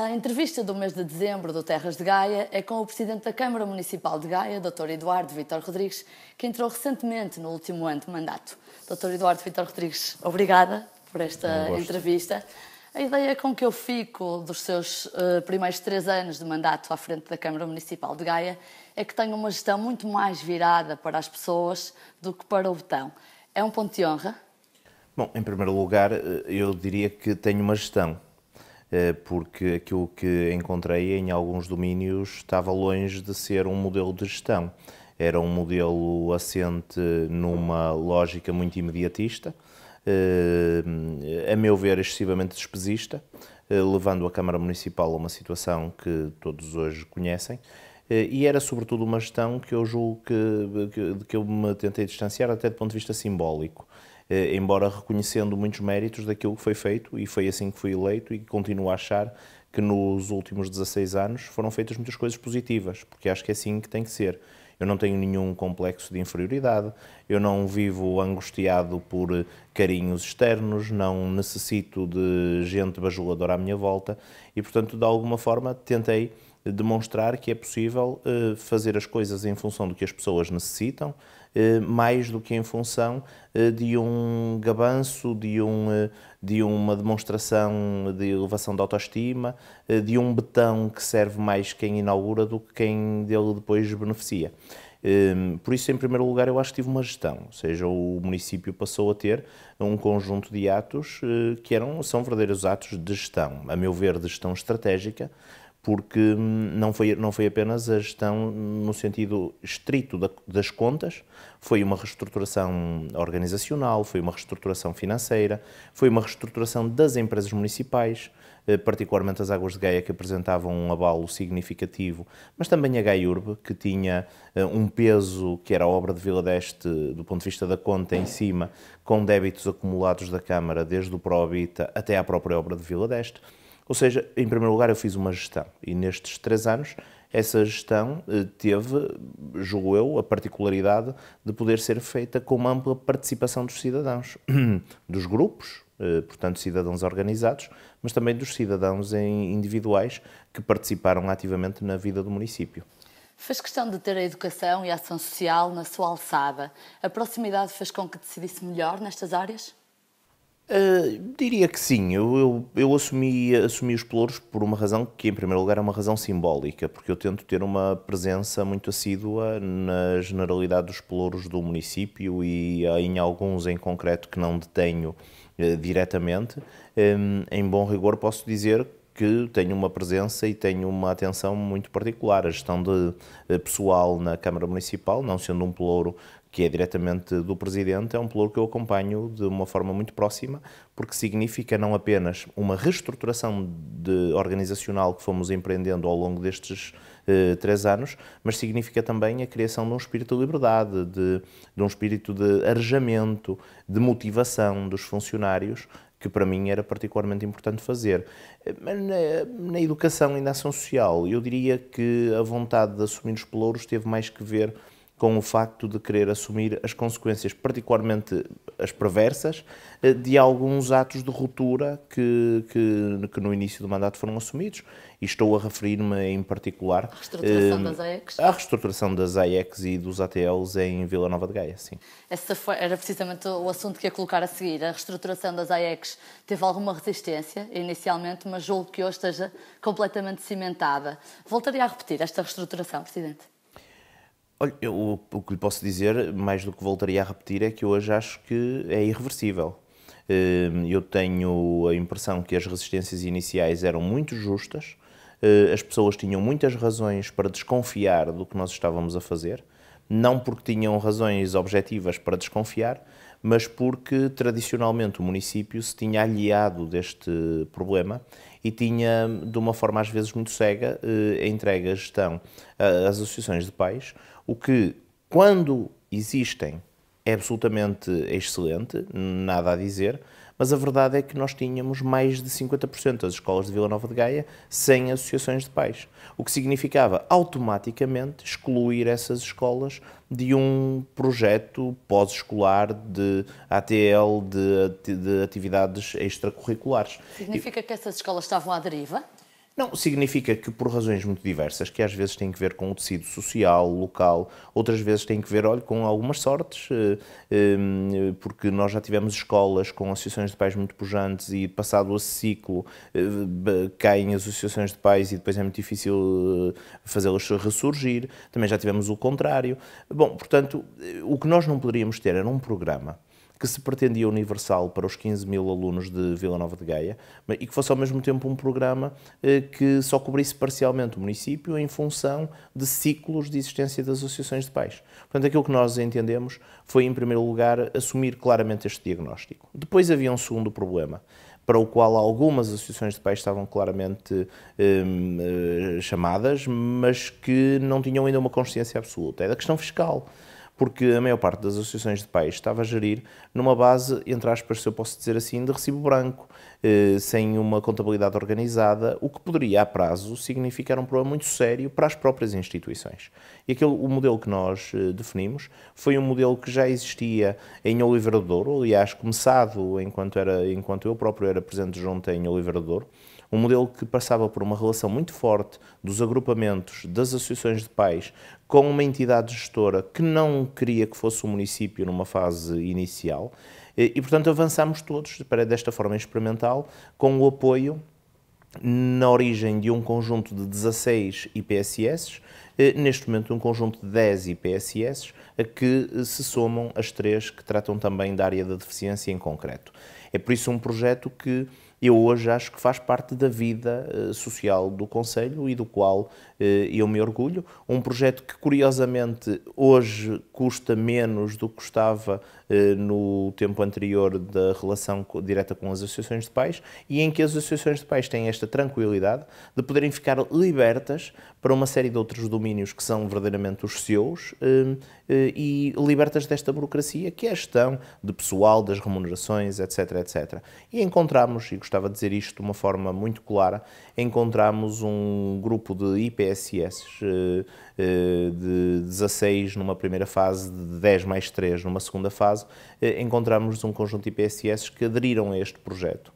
A entrevista do mês de dezembro do Terras de Gaia é com o presidente da Câmara Municipal de Gaia, Dr. Eduardo Vitor Rodrigues, que entrou recentemente no último ano de mandato. Dr. Eduardo Vitor Rodrigues, obrigada por esta entrevista. A ideia com que eu fico dos seus uh, primeiros três anos de mandato à frente da Câmara Municipal de Gaia é que tenho uma gestão muito mais virada para as pessoas do que para o botão. É um ponto de honra? Bom, em primeiro lugar, eh, eu diria que tenho uma gestão eh, porque aquilo que encontrei em alguns domínios estava longe de ser um modelo de gestão. Era um modelo assente numa lógica muito imediatista, eh, a meu ver, excessivamente despesista, eh, levando a Câmara Municipal a uma situação que todos hoje conhecem. E era sobretudo uma gestão que eu julgo que, que, de que eu me tentei distanciar, até do ponto de vista simbólico. Eh, embora reconhecendo muitos méritos daquilo que foi feito e foi assim que fui eleito e continuo a achar que nos últimos 16 anos foram feitas muitas coisas positivas, porque acho que é assim que tem que ser. Eu não tenho nenhum complexo de inferioridade, eu não vivo angustiado por carinhos externos, não necessito de gente bajuladora à minha volta e, portanto, de alguma forma tentei demonstrar que é possível eh, fazer as coisas em função do que as pessoas necessitam, eh, mais do que em função eh, de um gabanço, de, um, eh, de uma demonstração de elevação de autoestima, de um betão que serve mais quem inaugura do que quem dele depois beneficia. Ehm, por isso, em primeiro lugar, eu acho que tive uma gestão, ou seja, o município passou a ter um conjunto de atos que eram, são verdadeiros atos de gestão, a meu ver, de gestão estratégica, porque hum, não foi, não foi apenas a gestão no sentido estrito da, das contas, foi uma reestruturação organizacional, foi uma reestruturação financeira, foi uma reestruturação das empresas municipais, eh, particularmente as Águas de Gaia, que apresentavam um abalo significativo, mas também a Gaiurbe, que tinha eh, um peso que era a obra de Vila Deste, do ponto de vista da conta, em cima, com débitos acumulados da Câmara, desde o Probita até à própria obra de Vila Deste. Ou seja, em primeiro lugar, eu fiz uma gestão e nestes três anos essa gestão eh, teve, julgo eu, a particularidade de poder ser feita com uma ampla participação dos cidadãos, dos grupos, eh, portanto, cidadãos organizados, mas também dos cidadãos individuais que participaram ativamente na vida do município. Faz questão de ter a educação e a ação social na sua alçada. A proximidade fez com que decidisse melhor nestas áreas? Uh, diria que sim. Eu, eu, eu, assumi, assumi os pelouros por uma razão que, em primeiro lugar, é uma razão simbólica, porque eu tento ter uma presença muito assídua na generalidade dos pelouros do município e ah, em alguns em concreto que não detenho uh, diretamente. Um, em bom rigor, posso dizer que tenho uma presença e tenho uma atenção muito particular. A gestão de pessoal na Câmara Municipal, não sendo um pelouro que é diretamente do presidente, é um pelouro que eu acompanho de uma forma muito próxima, porque significa não apenas uma reestruturação de, organizacional que fomos empreendendo ao longo destes eh, três anos, mas significa também a criação de um espírito de liberdade, de, de um espírito de arejamento, de motivação dos funcionários, que para mim era particularmente importante fazer. Eh, na, na educação e na ação social, eu diria que a vontade de assumir os pelouros teve mais que ver com o facto de querer assumir as consequências, particularmente as perversas, eh, de alguns atos de ruptura que, que, que no início do mandato foram assumidos. E estou a referir-me em particular a reestruturação, eh, das AEX. A reestruturação das AEX e dos ATLs em Vila Nova de Gaia. Sim. Essa foi, era precisamente o assunto que ia colocar a seguir. A reestruturação das AEX teve alguma resistência inicialmente, mas julgo que hoje esteja completamente cimentada. Voltaria a repetir esta reestruturação, Presidente. Olha, eu, o que lhe posso dizer, mais do que voltaria a repetir, é que hoje acho que é irreversível. Hum, eu tenho a impressão que as resistências iniciais eram muito justas, hum, as pessoas tinham muitas razões para desconfiar do que nós estávamos a fazer, não porque tinham razões objetivas para desconfiar, mas porque tradicionalmente o município se tinha aliado deste problema e tinha, de uma forma às vezes muito cega, hum, entregue a gestão às associações de pais o que, quando existem, é absolutamente excelente, nada a dizer, mas a verdade é que nós tínhamos mais de 50% das escolas de Vila Nova de Gaia sem associações de pais, o que significava automaticamente excluir essas escolas de um projeto pós-escolar de ATL, de, de atividades extracurriculares. Significa e... que essas escolas estavam à deriva? Não, significa que por razões muito diversas, que às vezes têm que ver com o tecido social, local, outras vezes têm que ver, olha, com algumas sortes, eh, eh, porque nós já tivemos escolas com associações de pais muito pujantes e passado esse ciclo eh, caem as associações de pais e depois é muito difícil fazê-las ressurgir, também já tivemos o contrário. Bom, portanto, o que nós não poderíamos ter era um programa que se pretendia universal para os 15 mil alunos de Vila Nova de Gaia e que fosse ao mesmo tempo um programa eh, que só cobrisse parcialmente o município em função de ciclos de existência das associações de pais. Portanto, aquilo que nós entendemos foi, em primeiro lugar, assumir claramente este diagnóstico. Depois havia um segundo problema para o qual algumas associações de pais estavam claramente ehm, eh, chamadas, mas que não tinham ainda uma consciência absoluta. É da questão fiscal porque a maior parte das associações de pais estava a gerir numa base, entre aspas, se eu posso dizer assim, de recibo branco, eh, sem uma contabilidade organizada, o que poderia, a prazo, significar um problema muito sério para as próprias instituições. E aquele, o modelo que nós eh, definimos foi um modelo que já existia em Oliveira do Douro, aliás, começado enquanto, era, enquanto eu próprio era presidente junto em Oliveira do Douro, um modelo que passava por uma relação muito forte dos agrupamentos, das associações de pais, com uma entidade gestora que não queria que fosse o um município numa fase inicial. E, portanto, avançamos todos para desta forma experimental, com o apoio na origem de um conjunto de 16 IPSS, eh, neste momento um conjunto de 10 IPSS, a eh, que eh, se somam as três que tratam também da área da deficiência em concreto. É por isso um projeto que eu hoje acho que faz parte da vida eh, social do Conselho e do qual eh, e eu me orgulho. Um projeto que, curiosamente, hoje custa menos do que custava eh, no tempo anterior da relação direta com as associações de pais e em que as associações de pais têm esta tranquilidade de poderem ficar libertas para uma série de outros domínios que são verdadeiramente os seus eh, e libertas desta burocracia que é a gestão de pessoal, das remunerações, etc, etc. E encontramos, e gostava de dizer isto de uma forma muito clara, encontramos um grupo de IPS CSS eh, eh, de 16 numa primeira fase, de 10 mais 3 numa segunda fase, eh, encontramos um conjunto de IPSS que aderiram a este projeto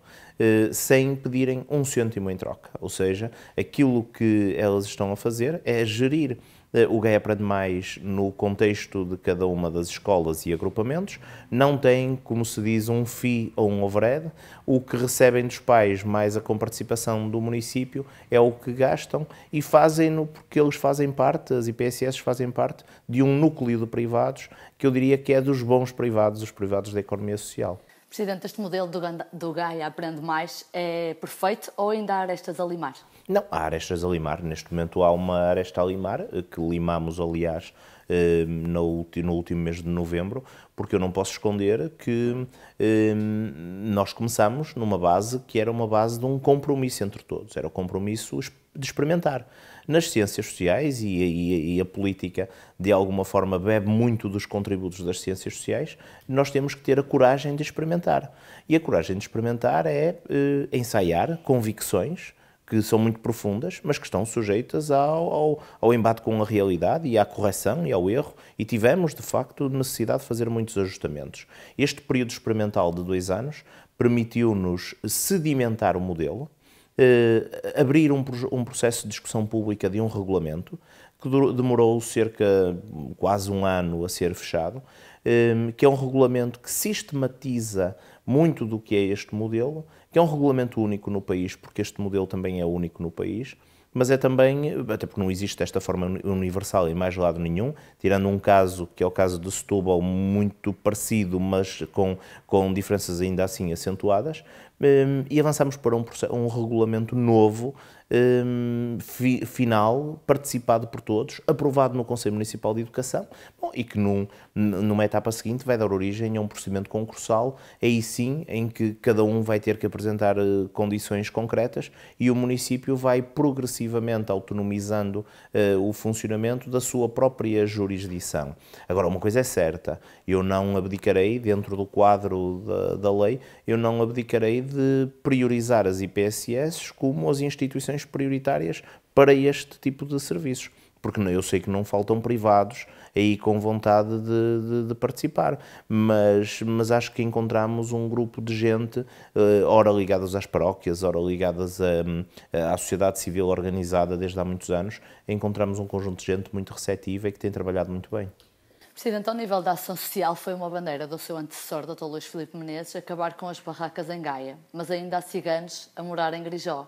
sem pedirem um cêntimo em troca. Ou seja, aquilo que elas estão a fazer é gerir eh, o Gay Aprende Mais, no contexto de cada uma das escolas e agrupamentos, não tem, como se diz, um FII ou um overhead. O que recebem dos pais, mais a comparticipação do município, é o que gastam e fazem-no porque eles fazem parte, as IPSS fazem parte de um núcleo de privados que eu diria que é dos bons privados, os privados da economia social. Presidente, este modelo do, do GAIA Aprende Mais é perfeito ou ainda há estas a limar? Não, há arestas a limar. Neste momento há uma aresta a limar, eh, que limamos, aliás, eh, no, último mês de novembro, porque eu não posso esconder que eh, nós começamos numa base que era uma base de um compromisso entre todos. Era o compromisso de experimentar. Nas ciências sociais, e, e, e, a política de alguma forma bebe muito dos contributos das ciências sociais, nós temos que ter a coragem de experimentar. E a coragem de experimentar é eh, ensaiar convicções que são muito profundas, mas que estão sujeitas ao, ao, ao, embate com a realidade e à correção e ao erro, e tivemos, de facto, necessidade de fazer muitos ajustamentos. Este período experimental de dois anos permitiu-nos sedimentar o modelo, eh, abrir um, um processo de discussão pública de um regulamento, que demorou cerca quase um ano a ser fechado, eh, que é um regulamento que sistematiza muito do que é este modelo, que é um regulamento único no país, porque este modelo também é único no país, mas é também, até porque não existe desta forma universal em mais lado nenhum, tirando um caso, que é o caso de Setúbal, muito parecido, mas com, com diferenças ainda assim acentuadas, hum, e avançamos para um, um regulamento novo um, fi, final, participado por todos, aprovado no Conselho Municipal de Educação bom, e que num, numa etapa seguinte vai dar origem a um procedimento concursal, aí sim, em que cada um vai ter que apresentar uh, condições concretas e o município vai progressivamente autonomizando uh, o funcionamento da sua própria jurisdição. Agora, uma coisa é certa, eu não abdicarei, dentro do quadro da, da lei, eu não abdicarei de priorizar as IPSS como as instituições prioritárias para este tipo de serviços porque eu sei que não faltam privados aí com vontade de, de, de, participar, mas, mas acho que encontramos um grupo de gente, eh, ora ligadas às paróquias, ora ligadas eh, à sociedade civil organizada desde há muitos anos, encontramos um conjunto de gente muito receptiva e que tem trabalhado muito bem. Presidente, ao nível da ação social, foi uma bandeira do seu antecessor, Dr. Luís Filipe Menezes, acabar com as barracas em Gaia, mas ainda há ciganos a morar em Grijó.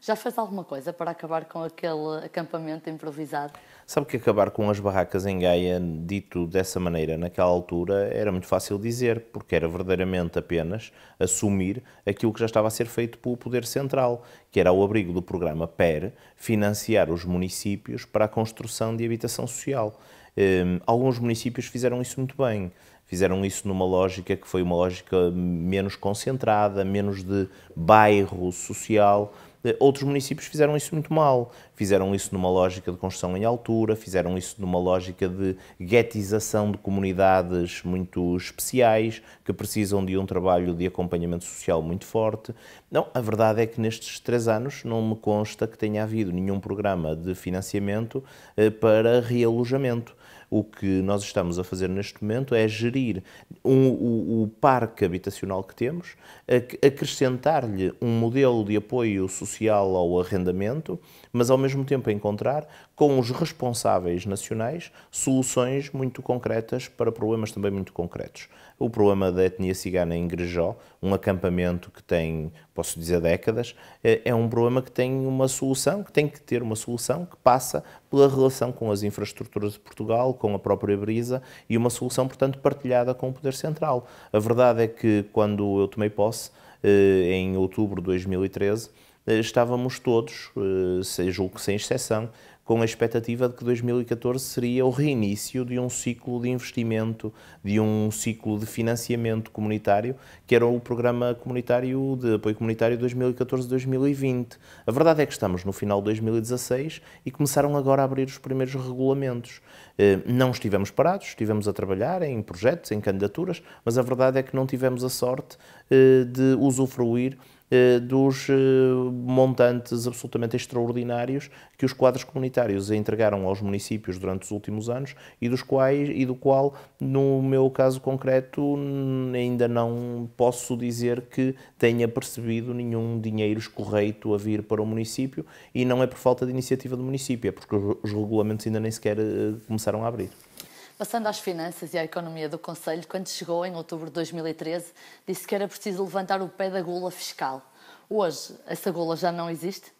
Já fez alguma coisa para acabar com aquele acampamento improvisado? Sabe que acabar com as barracas em Gaia, dito dessa maneira naquela altura, era muito fácil dizer, porque era verdadeiramente apenas assumir aquilo que já estava a ser feito pelo Poder Central, que era ao abrigo do programa PER financiar os municípios para a construção de habitação social. Um, alguns municípios fizeram isso muito bem. Fizeram isso numa lógica que foi uma lógica menos concentrada, menos de bairro social. Eh, outros municípios fizeram isso muito mal. Fizeram isso numa lógica de construção em altura, fizeram isso numa lógica de guetização de comunidades muito especiais, que precisam de um trabalho de acompanhamento social muito forte. Não, a verdade é que nestes três anos não me consta que tenha havido nenhum programa de financiamento eh, para realojamento. O que nós estamos a fazer neste momento é gerir um, o, o, parque habitacional que temos, acrescentar-lhe um modelo de apoio social ao arrendamento mas ao mesmo tempo encontrar com os responsáveis nacionais soluções muito concretas para problemas também muito concretos. O problema da etnia cigana em Grejó, um acampamento que tem, posso dizer, décadas, eh, é um problema que tem uma solução, que tem que ter uma solução que passa pela relação com as infraestruturas de Portugal, com a própria brisa e uma solução, portanto, partilhada com o Poder Central. A verdade é que quando eu tomei posse, eh, em outubro de 2013, eh, estávamos todos, eh, julgo que sem exceção, com a expectativa de que 2014 seria o reinício de um ciclo de investimento, de um ciclo de financiamento comunitário, que era o programa comunitário de apoio comunitário 2014-2020. A verdade é que estamos no final de 2016 e começaram agora a abrir os primeiros regulamentos. Eh, não estivemos parados, estivemos a trabalhar em projetos, em candidaturas, mas a verdade é que não tivemos a sorte de usufruir eh, dos eh, montantes absolutamente extraordinários que os quadros comunitários entregaram aos municípios durante os últimos anos e dos quais e do qual no meu caso concreto ainda não posso dizer que tenha percebido nenhum dinheiro escorreito a vir para o município e não é por falta de iniciativa do município, é porque os regulamentos ainda nem sequer eh, começaram a abrir. Passando às finanças e à economia do Conselho, quando chegou em outubro de 2013, disse que era preciso levantar o pé da gula fiscal. Hoje, essa gula já não existe?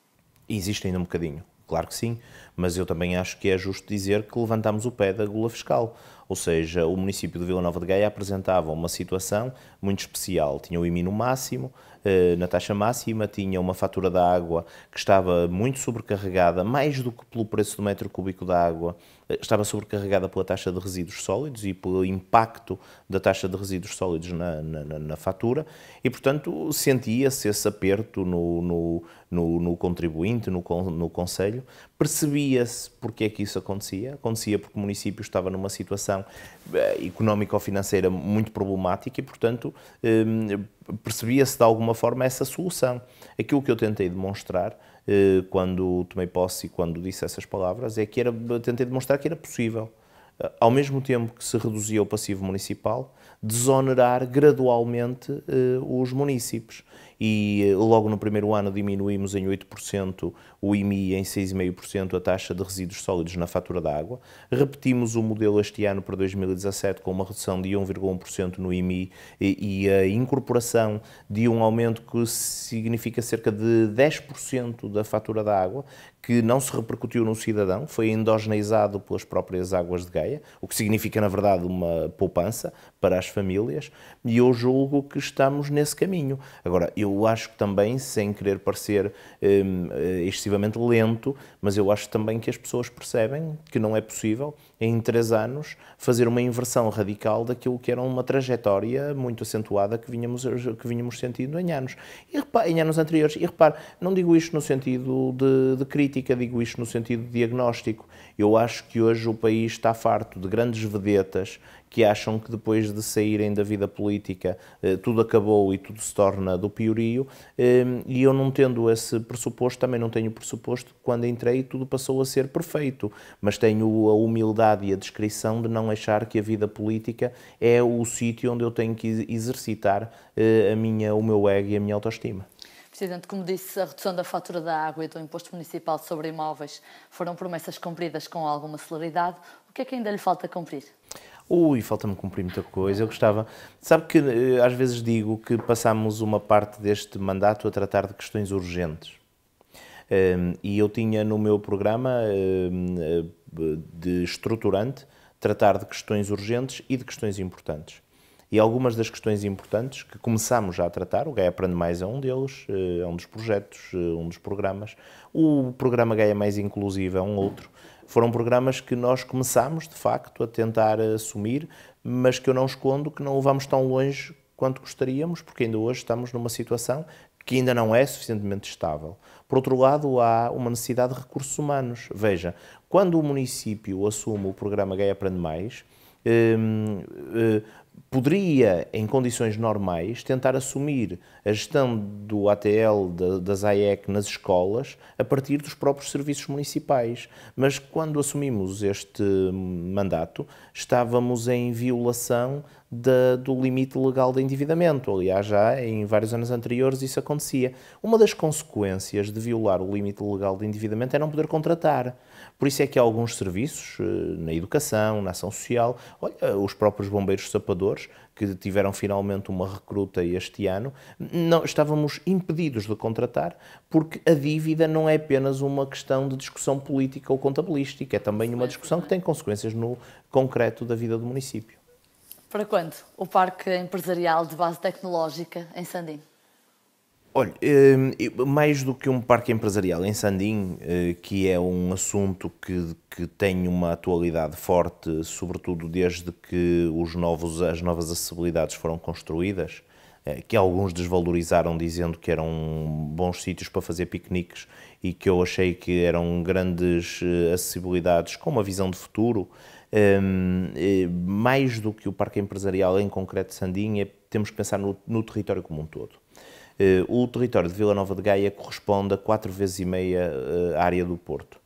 Existe ainda um bocadinho, claro que sim, mas eu também acho que é justo dizer que levantamos o pé da gula fiscal. Ou seja, o município de Vila Nova de Gaia apresentava uma situação muito especial. Tinha o IMI no máximo, eh, na taxa máxima, tinha uma fatura da água que estava muito sobrecarregada, mais do que pelo preço do metro cúbico da água, eh, estava sobrecarregada pela taxa de resíduos sólidos e pelo impacto da taxa de resíduos sólidos na, na, na fatura, e portanto sentia-se esse aperto no, no, no, no contribuinte, no, no Conselho. Percebia-se porque é que isso acontecia. Acontecia porque o município estava numa situação eh, económica ou financeira muito problemática e, portanto, eh, percebia-se de alguma forma essa solução. Aquilo que eu tentei demonstrar eh, quando tomei posse e quando disse essas palavras é que era, tentei demonstrar que era possível ao mesmo tempo que se reduzia o passivo municipal, desonerar gradualmente eh, os municípios e eh, logo no primeiro ano diminuímos em 8% o IMI em 6,5% a taxa de resíduos sólidos na fatura da água. Repetimos o modelo este ano para 2017 com uma redução de 1,1% no IMI e, e, a incorporação de um aumento que significa cerca de 10% da fatura da água, que não se repercutiu no cidadão, foi endogeneizado pelas próprias águas de Gaia, o que significa, na verdade, uma poupança para as famílias, e eu julgo que estamos nesse caminho. Agora, eu eu acho também, sem querer parecer um, eh, excessivamente lento, mas eu acho também que as pessoas percebem que não é possível, em três anos, fazer uma inversão radical daquilo que era uma trajetória muito acentuada que vínhamos, que vínhamos sentindo em anos. E, repare, em anos anteriores. E repare, não digo isto no sentido de, de crítica, digo isto no sentido de diagnóstico. Eu acho que hoje o país está farto de grandes vedetas que acham que depois de saírem da vida política eh, tudo acabou e tudo se torna do piorio. Ehm, e eu, não tendo esse pressuposto, também não tenho pressuposto que quando entrei tudo passou a ser perfeito, mas tenho a humildade e a descrição de não achar que a vida política é o sítio onde eu tenho que exercitar eh, a minha, o meu ego e a minha autoestima. Presidente, como disse, a redução da fatura da água e do imposto municipal sobre imóveis foram promessas cumpridas com alguma celeridade. O que é que ainda lhe falta cumprir? Ui, falta-me cumprir muita coisa. Eu gostava. Sabe que eh, às vezes digo que passámos uma parte deste mandato a tratar de questões urgentes. Ehm, e eu tinha no meu programa ehm, eh, de estruturante tratar de questões urgentes e de questões importantes. E algumas das questões importantes que começámos já a tratar, o Gaia Aprende Mais é um deles, eh, é um dos projetos, eh, um dos programas. O programa Gaia Mais Inclusivo é um outro. Foram programas que nós começámos, de facto, a tentar assumir, mas que eu não escondo que não o vamos tão longe quanto gostaríamos, porque ainda hoje estamos numa situação que ainda não é suficientemente estável. Por outro lado, há uma necessidade de recursos humanos. Veja, quando o município assume o programa Gay Aprende Mais, eh, poderia, em condições normais, tentar assumir a gestão do ATL, da, das AEC nas escolas, a partir dos próprios serviços municipais. Mas quando assumimos este mandato, estávamos em violação da, do limite legal de endividamento. Aliás, já em vários anos anteriores isso acontecia. Uma das consequências de violar o limite legal de endividamento é não poder contratar. Por isso é que há alguns serviços, eh, na educação, na ação social, olha, os próprios bombeiros sapadores, que tiveram finalmente uma recruta este ano, não, estávamos impedidos de contratar, porque a dívida não é apenas uma questão de discussão política ou contabilística, é também uma discussão que é. tem consequências no concreto da vida do município. Para quando o Parque Empresarial de Base Tecnológica em Sandim? Olha, hum, mais do que um parque empresarial em Sandim, eh, que é um assunto que, que tem uma atualidade forte, sobretudo desde que os novos, as novas acessibilidades foram construídas, eh, que alguns desvalorizaram dizendo que eram bons sítios para fazer piqueniques e que eu achei que eram grandes eh, acessibilidades com uma visão de futuro. Hum, mais do que o parque empresarial em concreto de Sandim, é, temos que pensar no, no território como um todo. Eh, o território de Vila Nova de Gaia corresponde a quatro vezes e meia a eh, área do Porto.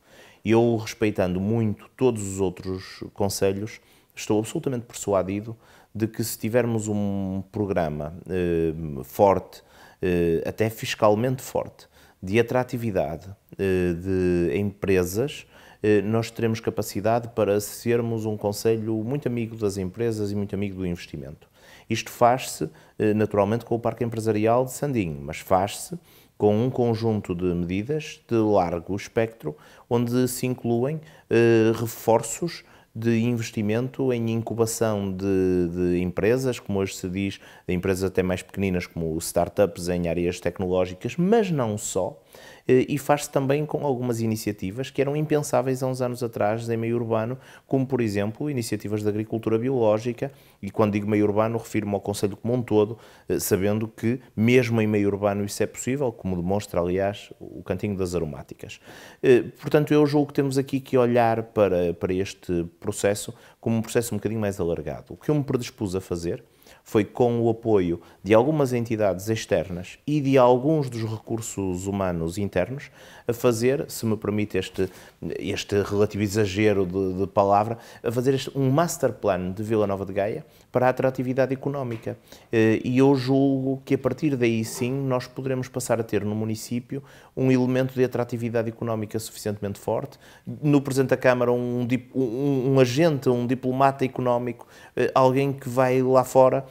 Eu, respeitando muito todos os outros conselhos, estou absolutamente persuadido de que se tivermos um programa eh, forte, eh, até fiscalmente forte, de atratividade eh, de empresas, eh, nós teremos capacidade para sermos um conselho muito amigo das empresas e muito amigo do investimento. Isto faz-se, eh, naturalmente, com o Parque Empresarial de Sandinho, mas faz-se com um conjunto de medidas de largo espectro, onde se incluem eh, reforços de investimento em incubação de, de, empresas, como hoje se diz, de empresas até mais pequeninas, como startups em áreas tecnológicas, mas não só, eh, e faz-se também com algumas iniciativas que eram impensáveis há uns anos atrás em meio urbano, como por exemplo iniciativas de agricultura biológica, e quando digo meio urbano refiro-me ao Conselho como um todo, eh, sabendo que mesmo em meio urbano isso é possível, como demonstra aliás o Cantinho das Aromáticas. Eh, portanto, eu é julgo que temos aqui que olhar para, para este processo como um processo um bocadinho mais alargado. O que eu me predispus a fazer foi com o apoio de algumas entidades externas e de alguns dos recursos humanos internos a fazer, se me permite este, este relativo exagero de, de palavra, a fazer este, um master plan de Vila Nova de Gaia para a atratividade económica. Eh, e eu julgo que a partir daí sim nós poderemos passar a ter no município um elemento de atratividade económica suficientemente forte, no Presidente da Câmara um, um, um agente, um diplomata económico, eh, alguém que vai lá fora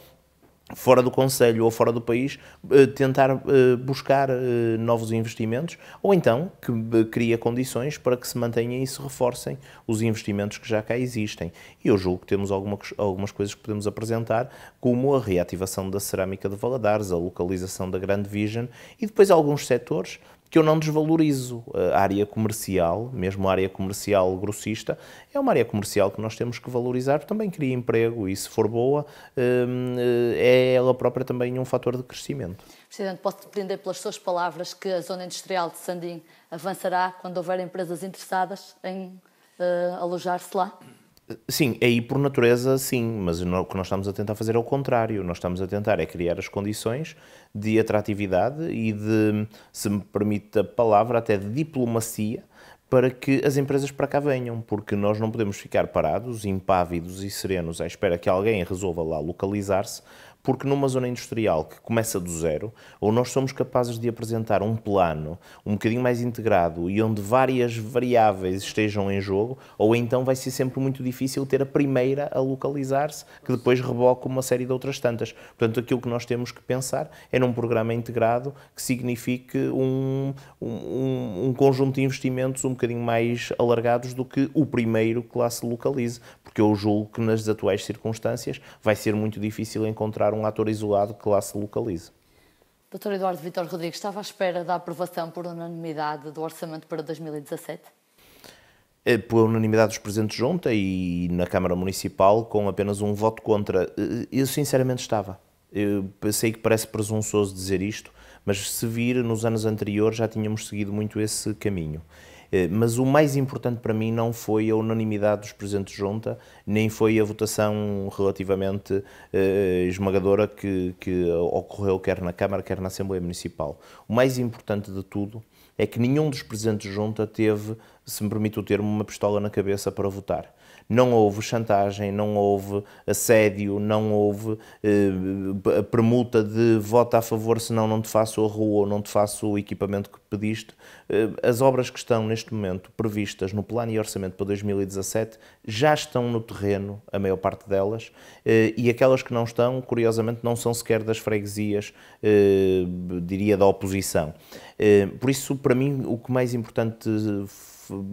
fora do Conselho ou fora do país, eh, tentar eh, buscar eh, novos investimentos ou então que cria condições para que se mantenha e se reforcem os investimentos que já cá existem. E eu julgo que temos alguma, algumas coisas que podemos apresentar, como a reativação da cerâmica de Valadares, a localização da Grande Vision e depois alguns setores que eu não desvalorizo. A área comercial, mesmo a área comercial grossista, é uma área comercial que nós temos que valorizar, também cria emprego e, se for boa, hum, eh, é ela própria também um fator de crescimento. Presidente, posso depender pelas suas palavras que a zona industrial de Sandim avançará quando houver empresas interessadas em uh, alojar-se lá? Sim, aí é por natureza sim, mas o que nós estamos a tentar fazer é o contrário. Nós estamos a tentar é criar as condições de atratividade e de, se me permite a palavra, até de diplomacia para que as empresas para cá venham, porque nós não podemos ficar parados, impávidos e serenos à espera que alguém resolva lá localizar-se porque numa zona industrial que começa do zero, ou nós somos capazes de apresentar um plano um bocadinho mais integrado e onde várias variáveis estejam em jogo, ou então vai ser sempre muito difícil ter a primeira a localizar-se, que depois reboca uma série de outras tantas. Portanto, aquilo que nós temos que pensar é num programa integrado que signifique um, um, um conjunto de investimentos um bocadinho mais alargados do que o primeiro que lá se localize, porque eu julgo que nas atuais circunstâncias vai ser muito difícil encontrar um ator isolado que lá se localiza. Doutor Eduardo Vitor Rodrigues, estava à espera da aprovação por unanimidade do orçamento para 2017? Eh, por unanimidade dos presentes junta e na Câmara Municipal com apenas um voto contra. Eh, eu sinceramente estava. Eu sei que parece presunçoso dizer isto, mas se vir nos anos anteriores já tínhamos seguido muito esse caminho. Eh, mas o mais importante para mim não foi a unanimidade dos presentes junta, nem foi a votação relativamente eh, esmagadora que, que ocorreu quer na Câmara, quer na Assembleia Municipal. O mais importante de tudo é que nenhum dos presentes junta teve, se me permite o termo, uma pistola na cabeça para votar não houve chantagem, não houve assédio, não houve eh, permuta de voto a favor, senão não te faço a rua ou não te faço o equipamento que pediste. Eh, as obras que estão neste momento previstas no plano e orçamento para 2017 já estão no terreno, a maior parte delas, eh, e aquelas que não estão, curiosamente, não são sequer das freguesias, eh, diria, da oposição. por isso, para mim, o que mais importante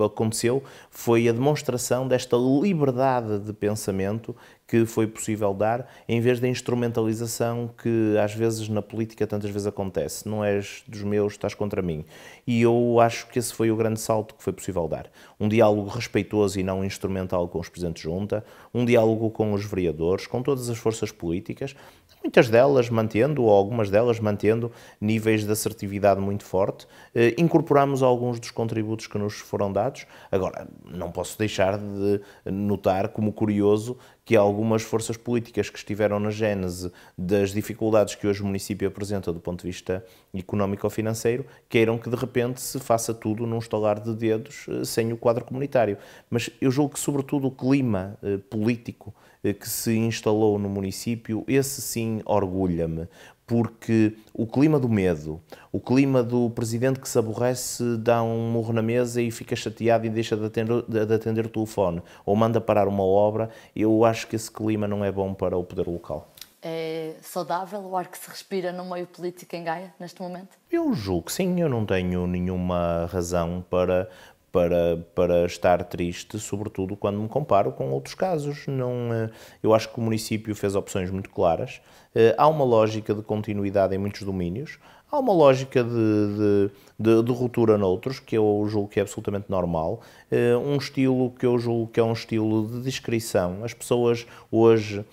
aconteceu foi a demonstração desta liberdade de pensamento que foi possível dar, em vez da instrumentalização que às vezes na política tantas vezes acontece. Não és dos meus, estás contra mim. E eu acho que esse foi o grande salto que foi possível dar. Um diálogo respeitoso e não instrumental com os presidentes de junta, um diálogo com os vereadores, com todas as forças políticas, muitas delas mantendo, ou algumas delas mantendo, níveis de assertividade muito forte. Eh, incorporamos alguns dos contributos que nos foram dados. Agora, não posso deixar de notar como curioso que algumas forças políticas que estiveram na gênese das dificuldades que hoje o município apresenta do ponto de vista económico-financeiro queiram que de repente se faça tudo num estalar de dedos eh, sem o quadro comunitário. Mas eu julgo que, sobretudo, o clima eh, político eh, que se instalou no município, esse sim orgulha-me, porque o clima do medo, o clima do presidente que se aborrece, dá um morro na mesa e fica chateado e deixa de atender, de atender o telefone, ou manda parar uma obra, eu acho que esse clima não é bom para o poder local. É saudável o ar que se respira no meio político em Gaia, neste momento? Eu julgo que sim, eu não tenho nenhuma razão para para, para estar triste, sobretudo quando me comparo com outros casos. Não, eh, eu acho que o município fez opções muito claras. Eh, há uma lógica de continuidade em muitos domínios, há uma lógica de, de, de, de ruptura noutros, que eu julgo que é absolutamente normal. Eh, um estilo que eu julgo que é um estilo de descrição. As pessoas hoje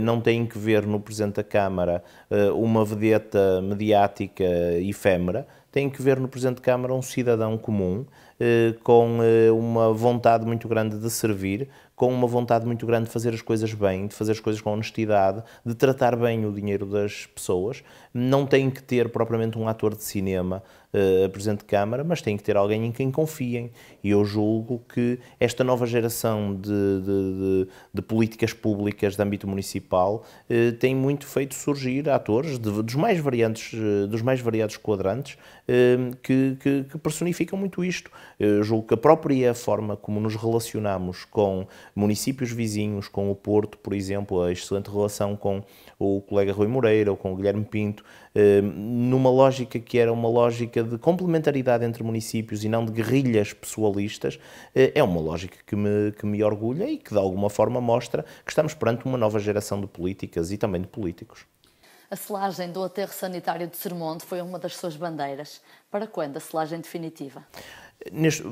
não têm que ver no Presidente da Câmara uma vedeta mediática efêmera, têm que ver no Presidente da Câmara um cidadão comum eh, com eh, uma vontade muito grande de servir, com uma vontade muito grande de fazer as coisas bem, de fazer as coisas com honestidade, de tratar bem o dinheiro das pessoas. Não tem que ter propriamente um ator de cinema uh, Presidente de Câmara, mas tem que ter alguém em quem confiem. E eu julgo que esta nova geração de, de, de, de políticas públicas de âmbito municipal uh, tem muito feito surgir atores dos, mais variantes, eh, dos mais variados quadrantes uh, que, que, que, personificam muito isto. Eu julgo que a própria forma como nos relacionamos com municípios vizinhos, com o Porto, por exemplo, a excelente relação com o colega Rui Moreira ou com o Guilherme Pinto, Ehm, numa lógica que era uma lógica de complementaridade entre municípios e não de guerrilhas pessoalistas, eh, é uma lógica que me, que me orgulha e que de alguma forma mostra que estamos perante uma nova geração de políticas e também de políticos. A selagem do aterro sanitário de Sermonte foi uma das suas bandeiras. Para quando a selagem definitiva? Neste,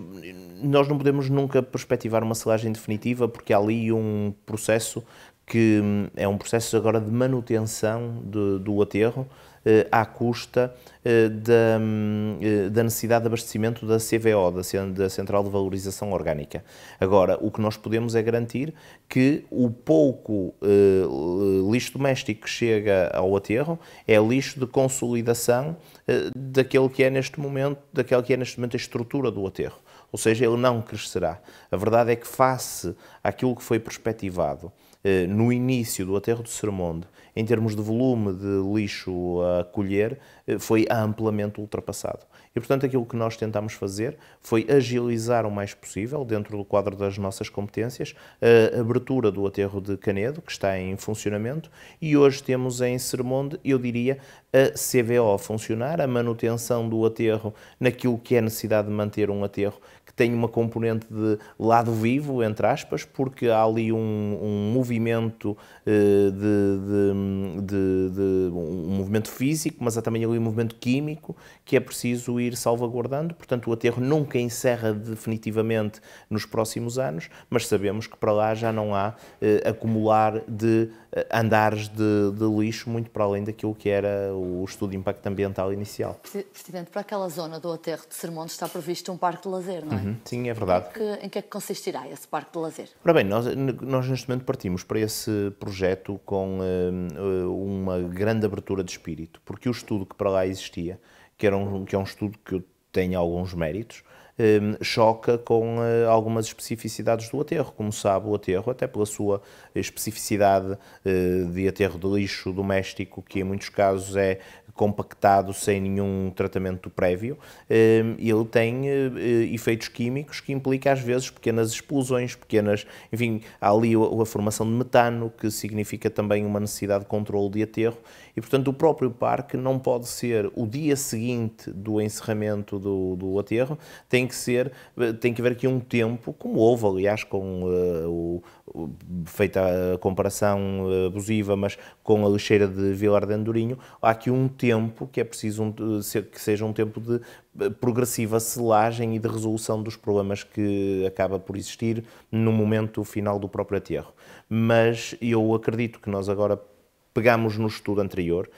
nós não podemos nunca perspectivar uma selagem definitiva porque há ali um processo que hum, é um processo agora de manutenção de, do aterro, eh, à custa eh, da, hum, eh, da, necessidade de abastecimento da CVO, da Central de Valorização Orgânica. Agora, o que nós podemos é garantir que o pouco lixo doméstico que chega ao aterro é lixo de consolidação daquele que é neste momento, daquele que é neste momento a estrutura do aterro ou seja, ele não crescerá. A verdade é que, face àquilo que foi perspectivado, eh, no início do aterro do Sermonde, em termos de volume de lixo a colher, eh, foi amplamente ultrapassado. E, portanto, aquilo que nós tentámos fazer foi agilizar o mais possível, dentro do quadro das nossas competências, a abertura do aterro de Canedo, que está em funcionamento, e hoje temos em Sermonde, eu diria, a CVO a funcionar, a manutenção do aterro naquilo que é necessidade de manter um aterro tem uma componente de lado vivo, entre aspas, porque há ali um, um movimento eh, de, de, de, de, um movimento físico, mas há também ali um movimento químico que é preciso ir salvaguardando. Portanto, o aterro nunca encerra definitivamente nos próximos anos, mas sabemos que para lá já não há eh, acumular de eh, andares de, de, lixo muito para além daquilo que era o estudo de impacto ambiental inicial. Presidente, para aquela zona do aterro de Sermontes está previsto um parque de lazer, não é? Uhum, sim, é verdade. Em que, em que, é que consistirá esse parque de lazer? Ora bem, nós, nós neste momento partimos para esse projeto com uh, uma grande abertura de espírito, porque o estudo que para lá existia, que, era um, que é um estudo que tem alguns méritos, Hum, choca com eh, algumas especificidades do aterro. Como sabe, o aterro, até pela sua especificidade eh, de aterro de lixo doméstico, que em muitos casos é compactado sem nenhum tratamento prévio, hum, ele tem eh, efeitos químicos que implica às vezes pequenas explosões, pequenas, enfim, há ali a formação de metano, que significa também uma necessidade de controle de aterro, e portanto o próprio parque não pode ser o dia seguinte do encerramento do, do aterro, tem que ser, eh, tem que haver aqui um tempo, como houve, aliás, com uh, o, feita a comparação eh, abusiva, mas com a lixeira de Vilar de Andorinho, há aqui um tempo que é preciso um, ser, que seja um tempo de progressiva selagem e de resolução dos problemas que acaba por existir no momento final do próprio aterro. Mas eu acredito que nós agora pegamos no estudo anterior,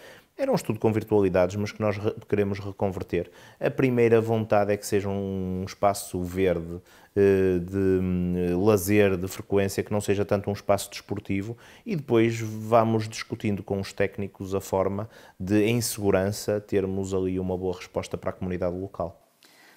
era um estudo com virtualidades, mas que nós re queremos reconverter. A primeira vontade é que seja um espaço verde eh, de hum, lazer de frequência, que não seja tanto um espaço desportivo, e depois vamos discutindo com os técnicos a forma de, em segurança, termos ali uma boa resposta para a comunidade local.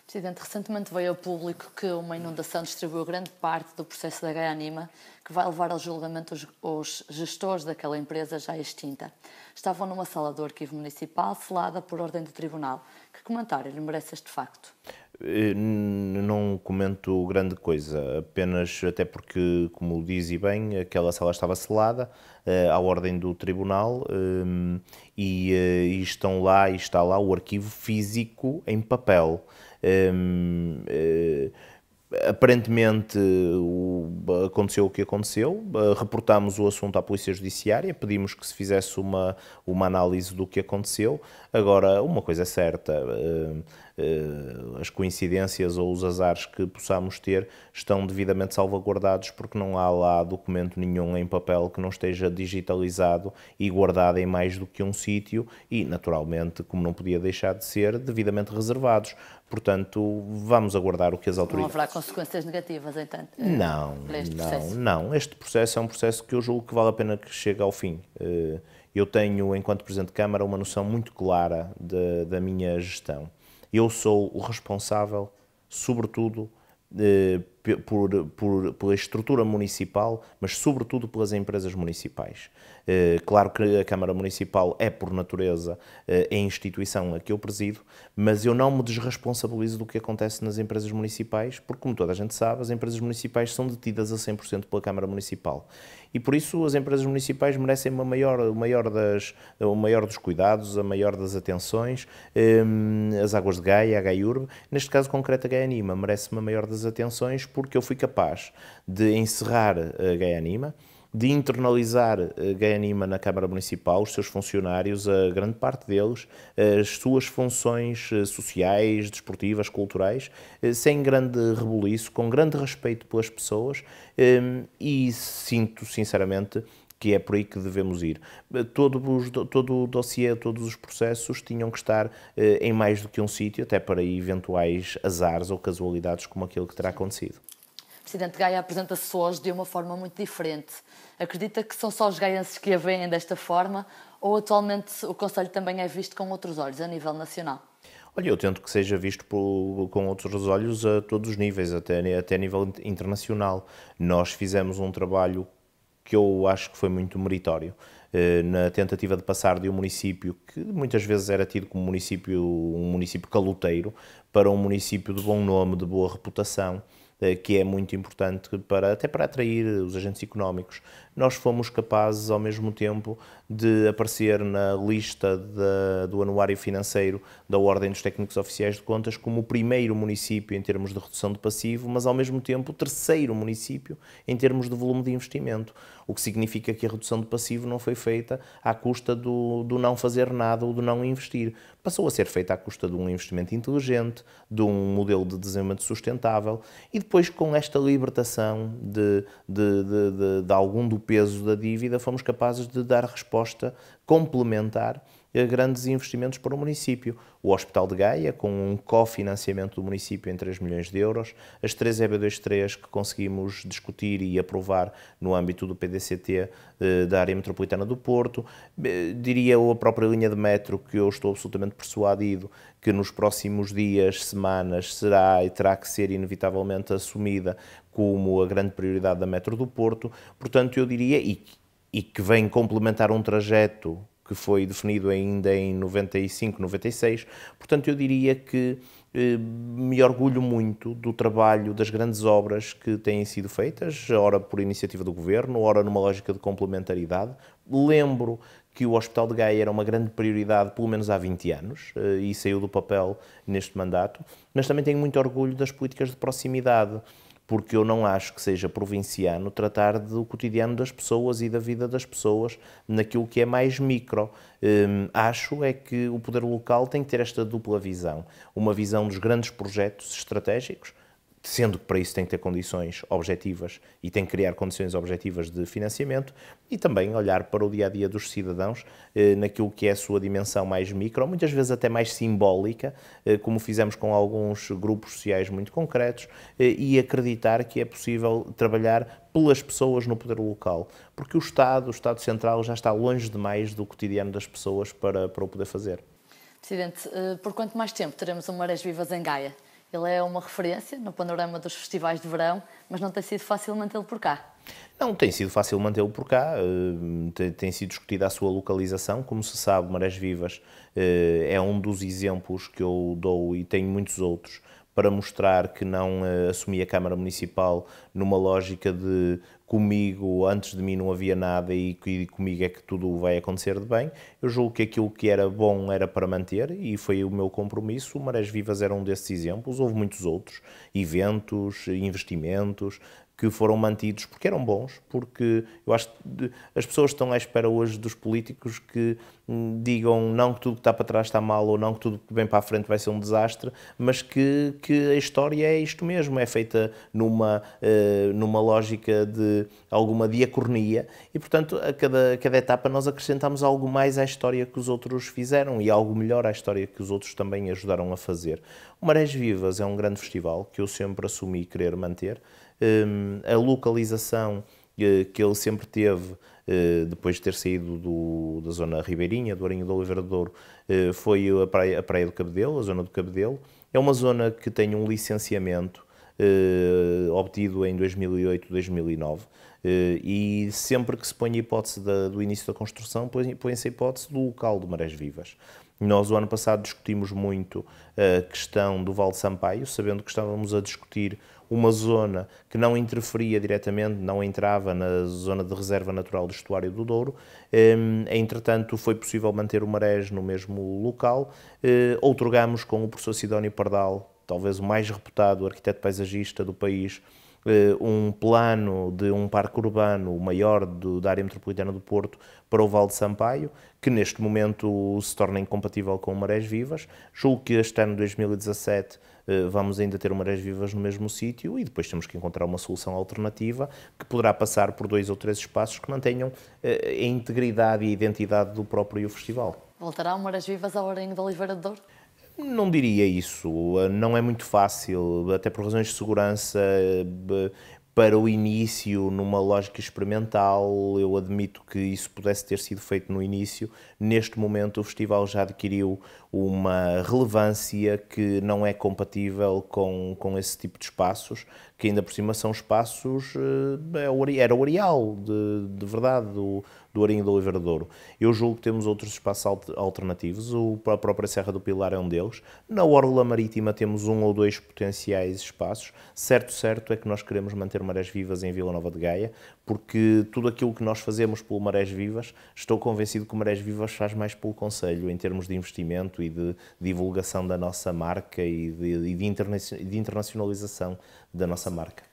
Presidente, recentemente veio ao público que uma inundação distribuiu grande parte do processo da Gaia Anima, que vai levar ao julgamento os, os, gestores daquela empresa já extinta. Estavam numa sala do Arquivo Municipal, selada por ordem do Tribunal. Que comentário lhe merece este facto? Eh, não comento grande coisa, apenas até porque, como diz e bem, aquela sala estava selada uh, à ordem do Tribunal um, ehm, e, uh, e estão lá e está lá o arquivo físico em papel. Ehm, eh, aparentemente aconteceu o que aconteceu, eh, reportámos o assunto à Polícia Judiciária, pedimos que se fizesse uma, uma análise do que aconteceu. Agora, uma coisa é certa, ehm, eh, as coincidências ou os azares que possamos ter estão devidamente salvaguardados porque não há lá documento nenhum em papel que não esteja digitalizado e guardado em mais do que um sítio e, naturalmente, como não podia deixar de ser, devidamente reservados. Portanto, vamos aguardar o que as autoridades. Não haverá consequências negativas, então? Eh, não, não, não. Este processo é um processo que eu julgo que vale a pena que chegue ao fim. Eh, eu tenho, enquanto Presidente de Câmara, uma noção muito clara de, da minha gestão eu sou o responsável, sobretudo, eh, por, por, pela estrutura municipal, mas sobretudo pelas empresas municipais. Eh, claro que a Câmara Municipal é, por natureza, eh, a instituição a que eu presido, mas eu não me desresponsabilizo do que acontece nas empresas municipais, porque, como toda a gente sabe, as empresas municipais são detidas a 100% pela Câmara Municipal. E, por isso, as empresas municipais merecem uma maior, o, maior das, o maior dos cuidados, a maior das atenções. Ehm, as Águas de Gaia, a Gaiurbe, neste caso concreto a Gaia Anima, merece uma maior das atenções porque eu fui capaz de encerrar a Gaia Anima, de internalizar eh, Gay Anima na Câmara Municipal, os seus funcionários, a grande parte deles, eh, as suas funções eh, sociais, desportivas, culturais, sem grande rebuliço, com grande respeito pelas pessoas ehm, e sinto sinceramente que é por aí que devemos ir. Todo, os, todo o dossiê, todos os processos tinham que estar em mais do que um sítio, até para eventuais azares ou casualidades como aquilo que terá acontecido. Presidente Gaia apresenta-se hoje de uma forma muito diferente. Acredita que são só os gaienses que a veem desta forma ou atualmente o Conselho também é visto com outros olhos a nível nacional? Olha, eu tento que seja visto por, com outros olhos a todos os níveis, até, até a nível internacional. Nós fizemos um trabalho que eu acho que foi muito meritório eh, na tentativa de passar de um município que muitas vezes era tido como município, um município caloteiro para um município de bom nome, de boa reputação. Eh, que é muito importante para, até para atrair os agentes económicos. Nós fomos capazes, ao mesmo tempo, de aparecer na lista de, do Anuário Financeiro da Ordem dos Técnicos Oficiais de Contas como o primeiro município em termos de redução de passivo, mas, ao mesmo tempo, o terceiro município em termos de volume de investimento. O que significa que a redução de passivo não foi feita à custa do, do não fazer nada ou do não investir passou a ser feita à custa de um investimento inteligente, de um modelo de desenvolvimento sustentável e depois com esta libertação de, de, de, de, de algum do peso da dívida fomos capazes de dar resposta complementar grandes investimentos para o município. O Hospital de Gaia, com um cofinanciamento do município em 3 milhões de euros, as três EB23 que conseguimos discutir e aprovar no âmbito do PDCT eh, da área metropolitana do Porto, eh, diria a própria linha de metro que eu estou absolutamente persuadido que nos próximos dias, semanas, será e terá que ser inevitavelmente assumida como a grande prioridade da Metro do Porto. Portanto, eu diria, e, e que vem complementar um trajeto que foi definido ainda em 95, 96. Portanto, eu diria que eh, me orgulho muito do trabalho das grandes obras que têm sido feitas, ora por iniciativa do governo, ora numa lógica de complementaridade. Lembro que o Hospital de Gaia era uma grande prioridade, pelo menos há 20 anos, eh, e saiu do papel neste mandato, mas também tenho muito orgulho das políticas de proximidade porque eu não acho que seja provinciano tratar do cotidiano das pessoas e da vida das pessoas naquilo que é mais micro. Hum, acho é que o poder local tem que ter esta dupla visão. Uma visão dos grandes projetos estratégicos, sendo que para isso tem que ter condições objetivas e tem que criar condições objetivas de financiamento e também olhar para o dia a dia dos cidadãos eh, naquilo que é a sua dimensão mais micro, muitas vezes até mais simbólica, eh, como fizemos com alguns grupos sociais muito concretos, eh, e acreditar que é possível trabalhar pelas pessoas no poder local, porque o Estado, o Estado Central, já está longe demais do cotidiano das pessoas para, para o poder fazer. Presidente, eh, por quanto mais tempo teremos o Marés Vivas em Gaia? Ele é uma referência no panorama dos festivais de verão, mas não tem sido fácil mantê-lo por cá. Não tem sido fácil mantê-lo por cá, eh, tem sido discutida a sua localização. Como se sabe, Marés Vivas eh, é um dos exemplos que eu dou e tenho muitos outros para mostrar que não uh, assumi a Câmara Municipal numa lógica de comigo, antes de mim não havia nada e, e comigo é que tudo vai acontecer de bem. Eu julgo que aquilo que era bom era para manter e foi o meu compromisso. O Marés Vivas era um desses exemplos, houve muitos outros, eventos, investimentos, que foram mantidos porque eram bons, porque eu acho que as pessoas estão à espera hoje dos políticos que hum, digam não que tudo que está para trás está mal ou não que tudo que vem para a frente vai ser um desastre, mas que, que a história é isto mesmo, é feita numa, eh, numa lógica de alguma diacornia e, portanto, a cada, a cada etapa nós acrescentamos algo mais à história que os outros fizeram e algo melhor à história que os outros também ajudaram a fazer. O Marés Vivas é um grande festival que eu sempre assumi querer manter, Hum, a localização eh, que ele sempre teve, eh, depois de ter saído do, da zona ribeirinha, do Arinho do Oliveira do Douro, eh, foi a praia, a praia do Cabedelo, a zona do Cabedelo. É uma zona que tem um licenciamento obtido em 2008, 2009, e sempre que se põe a hipótese da, do início da construção, põe-se a hipótese do local do Marés Vivas. Nós, o ano passado, discutimos muito a questão do Val de Sampaio, sabendo que estávamos a discutir uma zona que não interferia diretamente, não entrava na zona de reserva natural do estuário do Douro. Hum, entretanto, foi possível manter o marés no mesmo local. Eh, outorgamos com o professor Sidónio Pardal, talvez o mais reputado arquiteto paisagista do país, eh, um plano de um parque urbano maior do, da área metropolitana do Porto para o Val de Sampaio, que neste momento se torna incompatível com o Marés Vivas. Julgo que este ano 2017 eh, vamos ainda ter marés vivas no mesmo sítio e depois temos que encontrar uma solução alternativa que poderá passar por dois ou três espaços que mantenham eh, a integridade e a identidade do próprio festival. Voltará o Marés Vivas ao Arenho da Oliveira de Douro? Não diria isso. Eh, não é muito fácil, até por razões de segurança para o início, numa lógica experimental, eu admito que isso pudesse ter sido feito no início. Neste momento, o festival já adquiriu uma relevância que não é compatível com, com esse tipo de espaços, que ainda por cima são espaços. Eh, é era o areal, de, de verdade. O, do Arinho do Oliveira de Eu julgo que temos outros espaços alternativos, a própria Serra do Pilar é um deles. Na Orla Marítima temos um ou dois potenciais espaços. Certo, certo é que nós queremos manter marés vivas em Vila Nova de Gaia, porque tudo aquilo que nós fazemos pelo Marés Vivas, estou convencido que o Marés Vivas faz mais pelo Conselho, em termos de investimento e de divulgação da nossa marca e de, de internacionalização da nossa marca.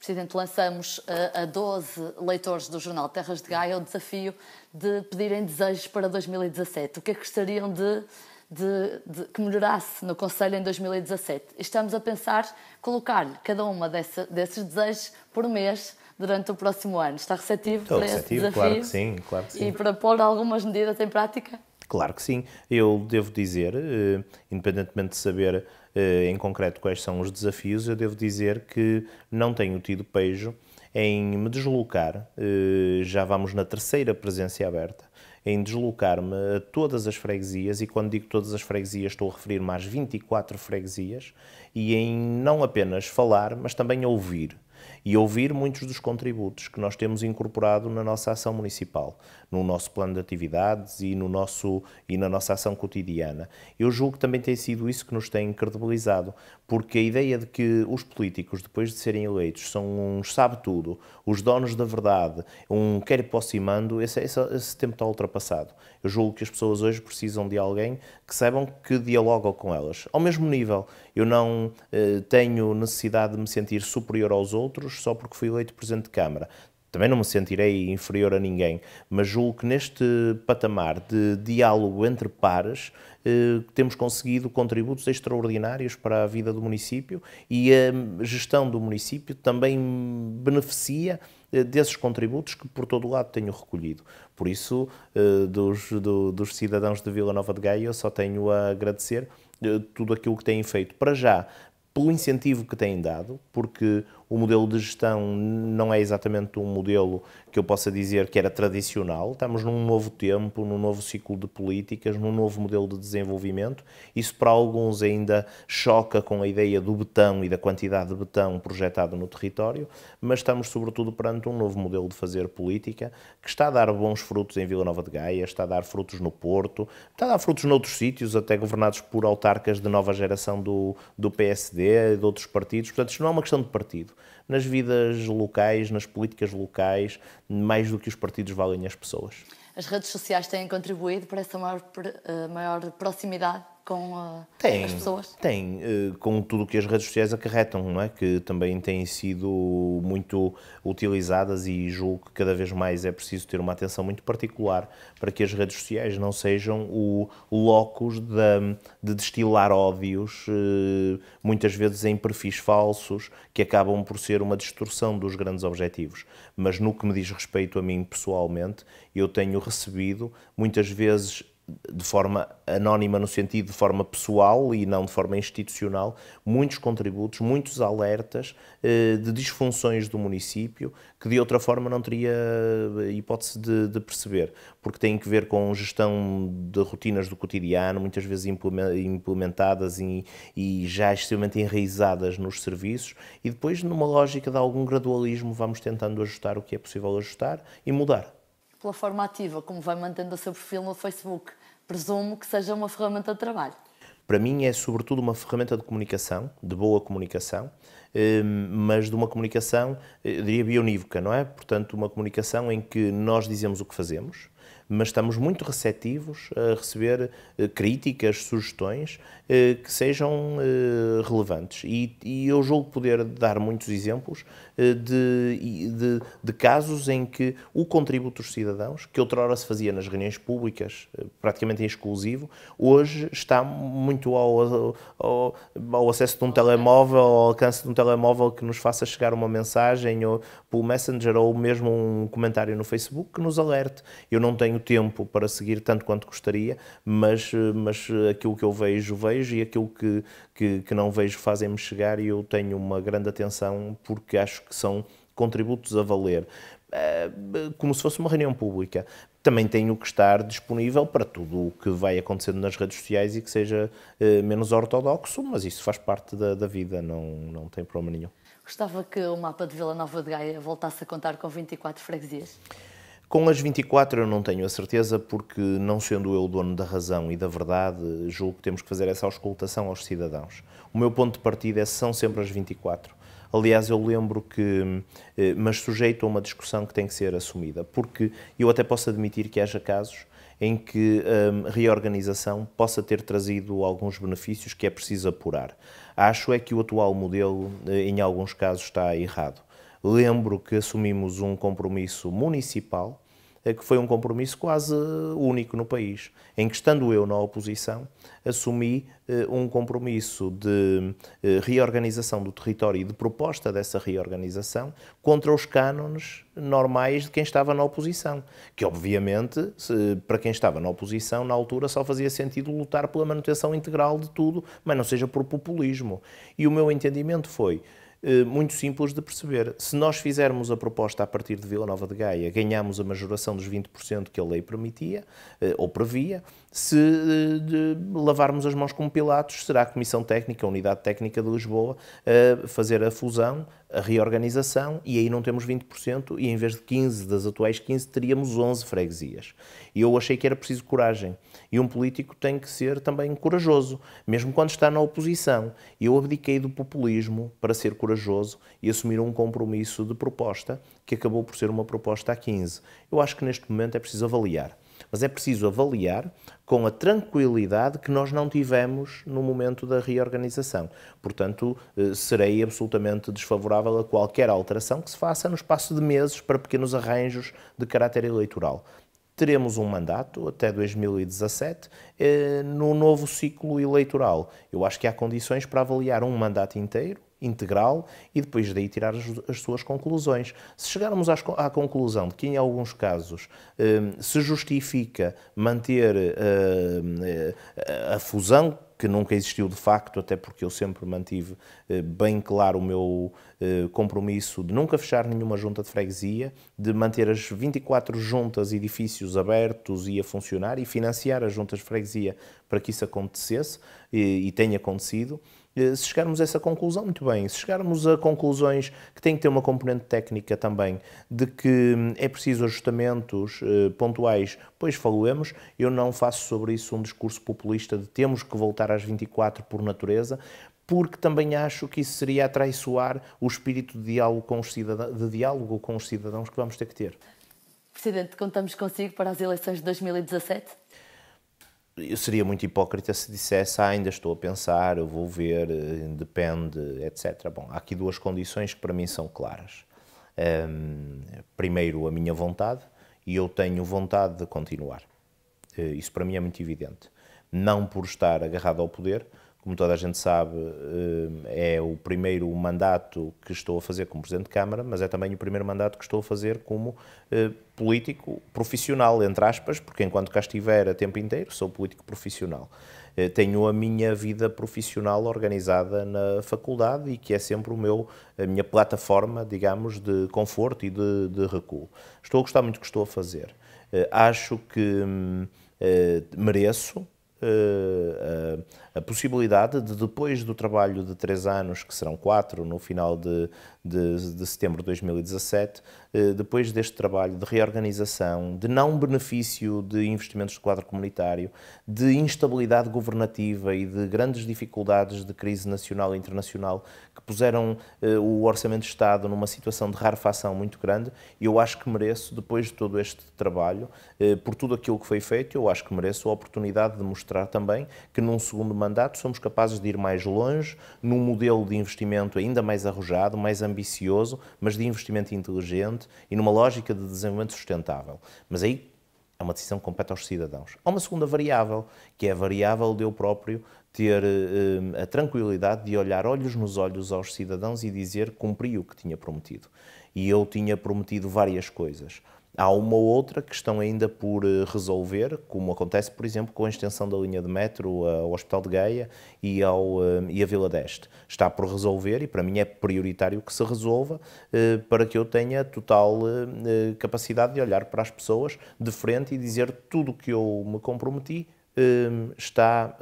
Presidente, lançamos eh, a, a 12 leitores do jornal Terras de Gaia o desafio de pedirem desejos para 2017. O que é que gostariam de, de, de que melhorasse no Conselho em 2017? estamos a pensar colocar-lhe cada uma desses desejos por mês durante o próximo ano. Está receptivo Estou para receptivo, esse desafio? Claro que sim, claro que sim. E para pôr algumas medidas em prática? Claro que sim, eu devo dizer, eh, independentemente de saber eh, em concreto quais são os desafios, eu devo dizer que não tenho tido pejo em me deslocar, eh, já vamos na terceira presença aberta, em deslocar-me a todas as freguesias, e quando digo todas as freguesias estou a referir-me às 24 freguesias, e em não apenas falar, mas também ouvir e ouvir muitos dos contributos que nós temos incorporado na nossa ação municipal, no nosso plano de atividades e, no nosso, e na nossa ação cotidiana. Eu julgo que também tem sido isso que nos tem credibilizado, porque a ideia de que os políticos, depois de serem eleitos, são uns sabe-tudo, os donos da verdade, um quer aproximando, esse, esse, esse tempo está ultrapassado. Eu julgo que as pessoas hoje precisam de alguém que saibam que dialogam com elas. Ao mesmo nível, eu não eh, tenho necessidade de me sentir superior aos outros só porque fui eleito Presidente de Câmara. Também não me sentirei inferior a ninguém, mas julgo que neste patamar de diálogo entre pares eh, temos conseguido contributos extraordinários para a vida do município e a gestão do município também beneficia eh, desses contributos que por todo o lado tenho recolhido. Por isso, eh, dos, do, dos cidadãos de Vila Nova de Gaia, eu só tenho a agradecer eh, tudo aquilo que têm feito. Para já, pelo incentivo que têm dado, porque o modelo de gestão não é exatamente um modelo que eu possa dizer que era tradicional. Estamos num novo tempo, num novo ciclo de políticas, num novo modelo de desenvolvimento. Isso para alguns ainda choca com a ideia do betão e da quantidade de betão projetado no território, mas estamos sobretudo perante um novo modelo de fazer política que está a dar bons frutos em Vila Nova de Gaia, está a dar frutos no Porto, está a dar frutos noutros sítios, até governados por autarcas de nova geração do, do PSD, de outros partidos. Portanto, isto não é uma questão de partido nas vidas locais, nas políticas locais, mais do que os partidos valem as pessoas as redes sociais têm contribuído para essa maior, eh, maior proximidade com uh, tem, as pessoas? Tem, eh, com tudo o que as redes sociais acarretam, não é? que também têm sido muito utilizadas e julgo que cada vez mais é preciso ter uma atenção muito particular para que as redes sociais não sejam o locus de, de destilar ódios, muitas vezes em perfis falsos, que acabam por ser uma distorção dos grandes objetivos. Mas no que me diz respeito a mim pessoalmente, eu tenho recebido, muitas vezes de forma anónima, no sentido de forma pessoal e não de forma institucional, muitos contributos, muitos alertas eh, de disfunções do município que de outra forma não teria eh, hipótese de, de perceber, porque têm que ver com gestão de rotinas do cotidiano, muitas vezes implementadas e, e já extremamente enraizadas nos serviços, e depois, numa lógica de algum gradualismo, vamos tentando ajustar o que é possível ajustar e mudar pela forma ativa, como vai mantendo o seu perfil no Facebook. Presumo que seja uma ferramenta de trabalho. Para mim é sobretudo uma ferramenta de comunicação, de boa comunicação, hum, mas de uma comunicação, eh, eu diria, bionívoca, não é? Portanto, uma comunicação em que nós dizemos o que fazemos, mas estamos muito receptivos a receber eh, críticas, sugestões eh, que sejam relevantes. E eu julgo poder dar muitos exemplos eh, de, de, de, casos em que o contributo dos cidadãos, que outrora se fazia nas reuniões públicas, eh, praticamente em exclusivo, hoje está muito ao, ao, ao acesso de um telemóvel, ao alcance de um telemóvel que nos faça chegar uma mensagem ou pelo Messenger ou mesmo um comentário no Facebook que nos alerte. Eu não tenho tempo para seguir tanto quanto gostaria, mas, eh, mas aquilo que eu vejo, vejo e aquilo que, que, que não vejo fazem-me chegar e eu tenho uma grande atenção porque acho que são contributos a valer. Eh, como se fosse uma reunião pública. Também tenho que estar disponível para tudo o que vai acontecendo nas redes sociais e que seja eh, menos ortodoxo, mas isso faz parte da, da vida, não, não tem problema nenhum. Gostava que o mapa de Vila Nova de Gaia voltasse a contar com 24 freguesias. Com as 24 eu não tenho a certeza, porque não sendo eu o dono da razão e da verdade, julgo que temos que fazer essa auscultação aos cidadãos. O meu ponto de partida é são sempre as 24. Aliás, eu lembro que, eh, mas sujeito a uma discussão que tem que ser assumida, porque eu até posso admitir que haja casos em que a hum, reorganização possa ter trazido alguns benefícios que é preciso apurar. Acho é que o atual modelo, eh, em alguns casos, está errado. Lembro que assumimos um compromisso municipal, eh, que foi um compromisso quase único no país, em que, estando eu na oposição, assumi eh, um compromisso de eh, reorganização do território e de proposta dessa reorganização contra os cânones normais de quem estava na oposição, que obviamente, para quem estava na oposição, na altura só fazia sentido lutar pela manutenção integral de tudo, mas não seja por populismo. E o meu entendimento foi, eh, muito simples de perceber. Se nós fizermos a proposta a partir de Vila Nova de Gaia, ganhamos a majoração dos 20% que a lei permitia eh, ou previa. Se eh, lavarmos as mãos como Pilatos, será a Comissão Técnica, a Unidade Técnica de Lisboa, a fazer a fusão a reorganização e aí não temos 20% e em vez de 15 das atuais 15 teríamos 11 freguesias. E eu achei que era preciso coragem. E um político tem que ser também corajoso, mesmo quando está na oposição. Eu abdiquei do populismo para ser corajoso e assumir um compromisso de proposta que acabou por ser uma proposta a 15. Eu acho que neste momento é preciso avaliar mas é preciso avaliar com a tranquilidade que nós não tivemos no momento da reorganização. Portanto, eh, serei absolutamente desfavorável a qualquer alteração que se faça no espaço de meses para pequenos arranjos de caráter eleitoral teremos um mandato até 2017 eh, no novo ciclo eleitoral. Eu acho que há condições para avaliar um mandato inteiro integral e depois daí tirar as, as suas conclusões. Se chegarmos às, à conclusão de que, em alguns casos, hum, se justifica manter a, hum, eh, a fusão que nunca existiu de facto, até porque eu sempre mantive eh, bem claro o meu eh, compromisso de nunca fechar nenhuma junta de freguesia, de manter as 24 juntas e edifícios abertos e a funcionar e financiar as juntas de freguesia para que isso acontecesse e, e tenha acontecido. Eh, se chegarmos a essa conclusão, muito bem. Se chegarmos a conclusões que têm que ter uma componente técnica também, de que hum, é preciso ajustamentos eh, pontuais, pois faluemos. Eu não faço sobre isso um discurso populista de temos que voltar às 24 por natureza, porque também acho que isso seria atraiçoar o espírito de diálogo com os cidadãos, de diálogo com os cidadãos que vamos ter que ter. Presidente, contamos consigo para as eleições de 2017? eu seria muito hipócrita se dissesse ah, ainda estou a pensar, eu vou ver, eh, depende, etc. Bom, há aqui duas condições que para mim são claras. Um, primeiro, a minha vontade, e eu tenho vontade de continuar. Uh, isso para mim é muito evidente. Não por estar agarrado ao poder, como toda a gente sabe, eh, é o primeiro mandato que estou a fazer como Presidente de Câmara, mas é também o primeiro mandato que estou a fazer como eh, político profissional, entre aspas, porque enquanto cá estiver a tempo inteiro, sou político profissional. Eh, tenho a minha vida profissional organizada na faculdade e que é sempre o meu, a minha plataforma, digamos, de conforto e de, de recuo. Estou a gostar muito do que estou a fazer. Acho que hum, mereço uh, a possibilidade de, depois do trabalho de três anos, que serão quatro no final de, de, de setembro de 2017, eh, depois deste trabalho de reorganização, de não benefício de investimentos de quadro comunitário, de instabilidade governativa e de grandes dificuldades de crise nacional e internacional que puseram eh, o Orçamento de Estado numa situação de rarefação muito grande, eu acho que mereço, depois de todo este trabalho, eh, por tudo aquilo que foi feito, eu acho que mereço a oportunidade de mostrar também que num segundo mandato somos capazes de ir mais longe, num modelo de investimento ainda mais arrojado, mais ambicioso, ambicioso, mas de investimento inteligente e numa lógica de desenvolvimento sustentável. Mas aí é uma decisão que compete aos cidadãos. Há uma segunda variável, que é a variável de eu próprio ter eh, a tranquilidade de olhar olhos nos olhos aos cidadãos e dizer cumpri o que tinha prometido. E eu tinha prometido várias coisas. Há uma outra que estão ainda por eh, resolver, como acontece, por exemplo, com a extensão da linha de metro eh, ao Hospital de Gaia e, ao, eh, e à Vila Deste. Está por resolver e para mim é prioritário que se resolva para que eu tenha total capacidade de olhar para as pessoas de frente e dizer tudo o que eu me comprometi está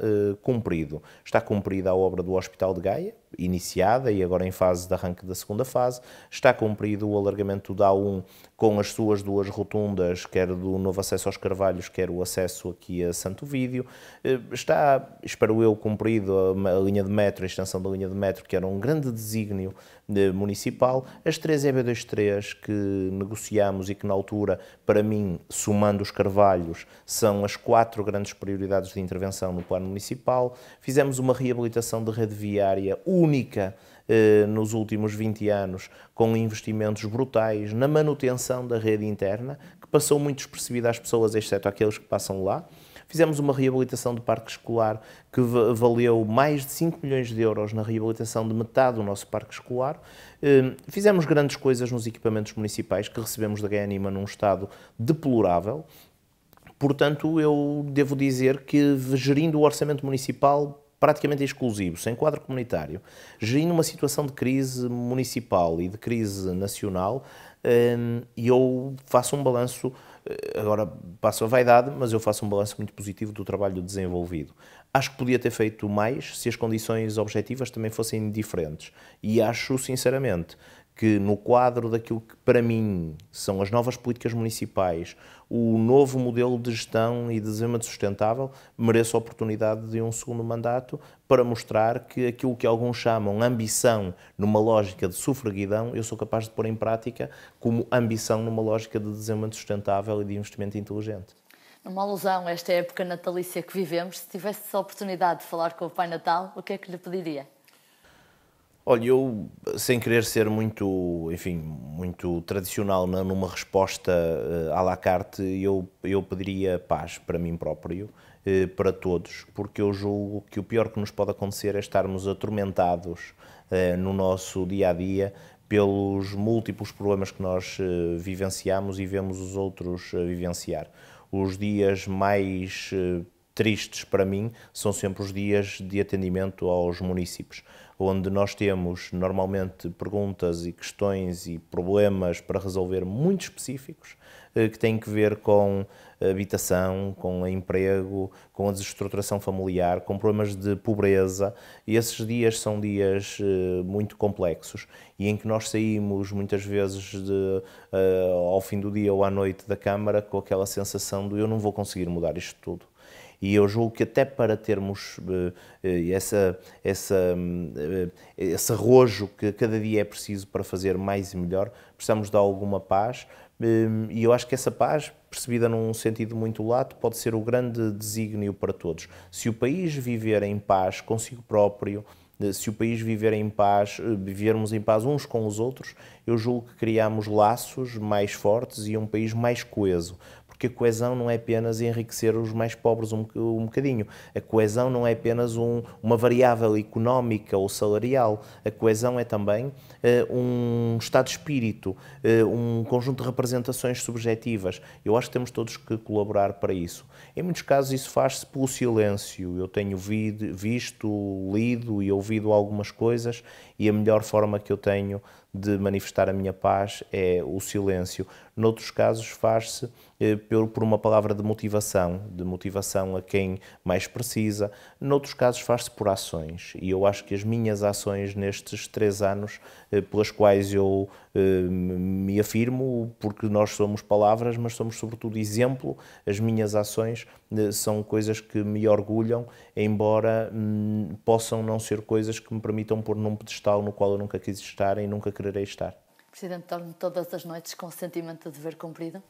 cumprido. Está cumprida a obra do Hospital de Gaia, iniciada e agora em fase de arranque da segunda fase. Está cumprido o alargamento da A1 com as suas duas rotundas, quer do novo acesso aos Carvalhos, quer o acesso aqui a Santo Vídeo. Eh, está, espero eu, cumprido a linha de metro, a extensão da linha de metro, que era um grande desígnio eh, municipal. As três EB23 que negociamos e que na altura, para mim, somando os Carvalhos, são as quatro grandes prioridades de intervenção no plano municipal. Fizemos uma reabilitação de rede viária única única eh, nos últimos 20 anos, com investimentos brutais na manutenção da rede interna, que passou muito despercebida às pessoas, exceto àqueles que passam lá. Fizemos uma reabilitação do parque escolar que valeu mais de 5 milhões de euros na reabilitação de metade do nosso parque escolar. Eh, fizemos grandes coisas nos equipamentos municipais que recebemos da Ganima num estado deplorável. Portanto, eu devo dizer que, gerindo o orçamento municipal, praticamente exclusivo, sem quadro comunitário, gerindo uma situação de crise municipal e de crise nacional, hum, e eu faço um balanço, eh, agora passo a vaidade, mas eu faço um balanço muito positivo do trabalho desenvolvido. Acho que podia ter feito mais se as condições objetivas também fossem diferentes. E acho, sinceramente, que no quadro daquilo que para mim são as novas políticas municipais, o novo modelo de gestão e de desenvolvimento sustentável, mereço a oportunidade de um segundo mandato para mostrar que aquilo que alguns chamam ambição numa lógica de sufraguidão, eu sou capaz de pôr em prática como ambição numa lógica de desenvolvimento sustentável e de investimento inteligente. Numa alusão a esta época natalícia que vivemos, se tivesse a oportunidade de falar com o Pai Natal, o que é que lhe pediria? Olha, eu, sem querer ser muito, enfim, muito tradicional na, numa resposta uh, à la carte, eu, eu pediria paz para mim próprio, uh, para todos, porque eu julgo que o pior que nos pode acontecer é estarmos atormentados uh, no nosso dia a dia pelos múltiplos problemas que nós uh, vivenciamos e vemos os outros vivenciar. Os dias mais tristes para mim são sempre os dias de atendimento aos municípios onde nós temos normalmente perguntas e questões e problemas para resolver muito específicos eh, que têm que ver com habitação, com emprego, com a desestruturação familiar, com problemas de pobreza. E esses dias são dias eh, muito complexos e em que nós saímos muitas vezes de, eh, ao fim do dia ou à noite da Câmara com aquela sensação de eu não vou conseguir mudar isto tudo. E eu julgo que até para termos eh, eh, essa, essa, eh, esse arrojo que cada dia é preciso para fazer mais e melhor, precisamos de alguma paz. Hum, e eu acho que essa paz, percebida num sentido muito lato, pode ser o grande desígnio para todos. Se o país viver em paz consigo próprio, se o país viver em paz, vivermos em paz uns com os outros, eu julgo que criamos laços mais fortes e um país mais coeso porque a coesão não é apenas enriquecer os mais pobres um, um bocadinho, a coesão não é apenas um, uma variável económica ou salarial, a coesão é também uh, um estado de espírito, uh, um conjunto de representações subjetivas. Eu acho que temos todos que colaborar para isso. Em muitos casos, isso faz-se pelo silêncio. Eu tenho visto, lido e ouvido algumas coisas e a melhor forma que eu tenho de manifestar a minha paz é o silêncio noutros casos faz-se eh, por uma palavra de motivação, de motivação a quem mais precisa. Noutros casos faz-se por ações e eu acho que as minhas ações nestes três anos, eh, pelas quais eu eh, me afirmo, porque nós somos palavras, mas somos sobretudo exemplo, as minhas ações são coisas que me orgulham, embora hum, possam não ser coisas que me permitam pôr num pedestal no qual eu nunca quis estar e nunca quererei estar. Presidente, dorme todas as noites com o sentimento de dever cumprido?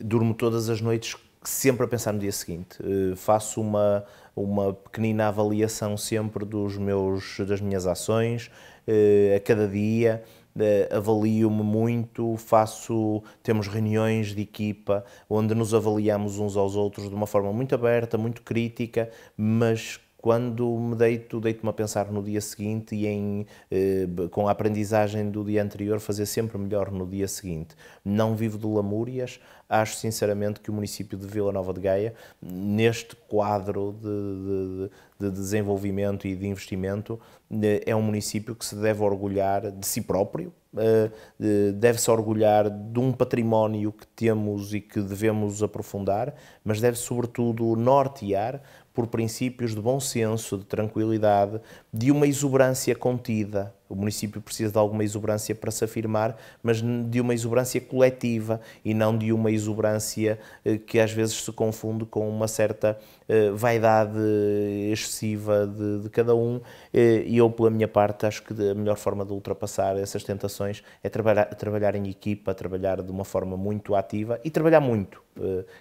Durmo todas as noites sempre a pensar no dia seguinte. Uh, faço uma, uma pequenina avaliação sempre dos meus, das minhas ações, uh, a cada dia. Uh, avalio-me muito, faço, temos reuniões de equipa onde nos avaliamos uns aos outros de uma forma muito aberta, muito crítica, mas quando me deito, deito-me a pensar no dia seguinte e em, eh, com a aprendizagem do dia anterior fazer sempre melhor no dia seguinte. Não vivo de lamúrias, acho sinceramente que o município de Vila Nova de Gaia, neste quadro de, de, de desenvolvimento e de investimento, eh, é um município que se deve orgulhar de si próprio, eh, eh, deve-se orgulhar de um património que temos e que devemos aprofundar, mas deve sobretudo nortear por princípios de bom senso, de tranquilidade, de uma exuberância contida. O município precisa de alguma exuberância para se afirmar, mas de uma exuberância coletiva e não de uma exuberância eh, que às vezes se confunde com uma certa eh, vaidade eh, excessiva de, de cada um. E eu, pela minha parte, acho que a melhor forma de ultrapassar essas tentações é trabalhar, trabalhar em equipa, trabalhar de uma forma muito ativa e trabalhar muito,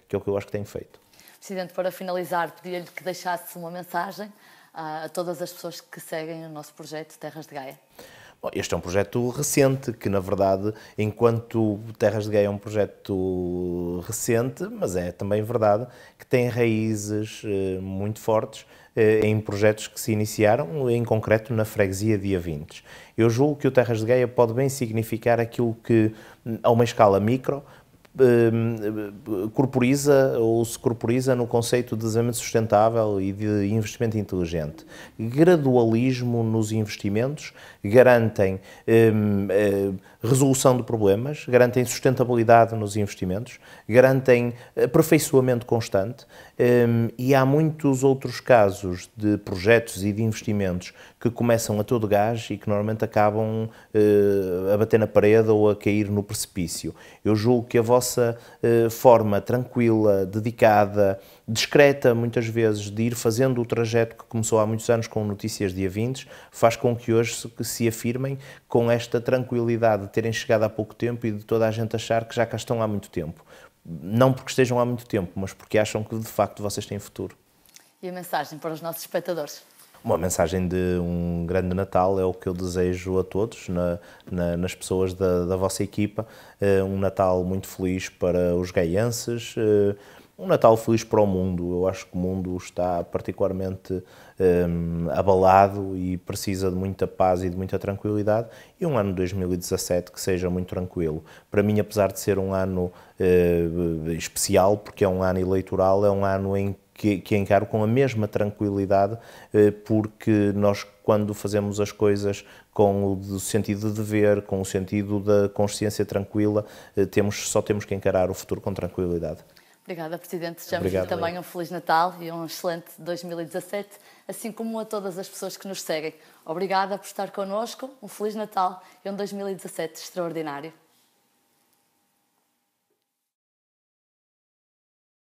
que é o que eu acho que tenho feito. Presidente, para finalizar, pedia-lhe que deixasse uma mensagem ah, a todas as pessoas que seguem o nosso projeto Terras de Gaia. Bom, este é um projeto recente, que na verdade, enquanto Terras de Gaia é um projeto recente, mas é também verdade que tem raízes eh, muito fortes eh, em projetos que se iniciaram, em concreto na freguesia de Avintes. Eu julgo que o Terras de Gaia pode bem significar aquilo que, a uma escala micro, eh, corporiza ou se corporiza no conceito de desenvolvimento sustentável e de investimento inteligente. Gradualismo nos investimentos garantem um, uh, eh, eh, resolução de problemas, garantem sustentabilidade nos investimentos, garantem aperfeiçoamento constante um, e há muitos outros casos de projetos e de investimentos que começam a todo gás e que normalmente acabam uh, a bater na parede ou a cair no precipício. Eu julgo que a vossa nossa eh, forma tranquila, dedicada, discreta, muitas vezes, de ir fazendo o trajeto que começou há muitos anos com notícias dia 20, faz com que hoje se, se afirmem com esta tranquilidade de terem chegado há pouco tempo e de toda a gente achar que já cá estão há muito tempo. Não porque estejam há muito tempo, mas porque acham que de facto vocês têm futuro. E a mensagem para os nossos espectadores? Uma mensagem de um grande Natal é o que eu desejo a todos, na, na, nas pessoas da, da vossa equipa. Uh, um Natal muito feliz para os gaienses, uh, um Natal feliz para o mundo. Eu acho que o mundo está particularmente um, eh, abalado e precisa de muita paz e de muita tranquilidade. E um ano 2017 que seja muito tranquilo. Para mim, apesar de ser um ano uh, especial, porque é um ano eleitoral, é um ano em que, que encaro com a mesma tranquilidade, eh, porque nós, quando fazemos as coisas com o sentido de dever, com o sentido da consciência tranquila, eh, temos, só temos que encarar o futuro com tranquilidade. Obrigada, Presidente. Desejamos também um Feliz Natal e um excelente 2017, assim como a todas as pessoas que nos seguem. Obrigada por estar connosco, um Feliz Natal e um 2017 extraordinário.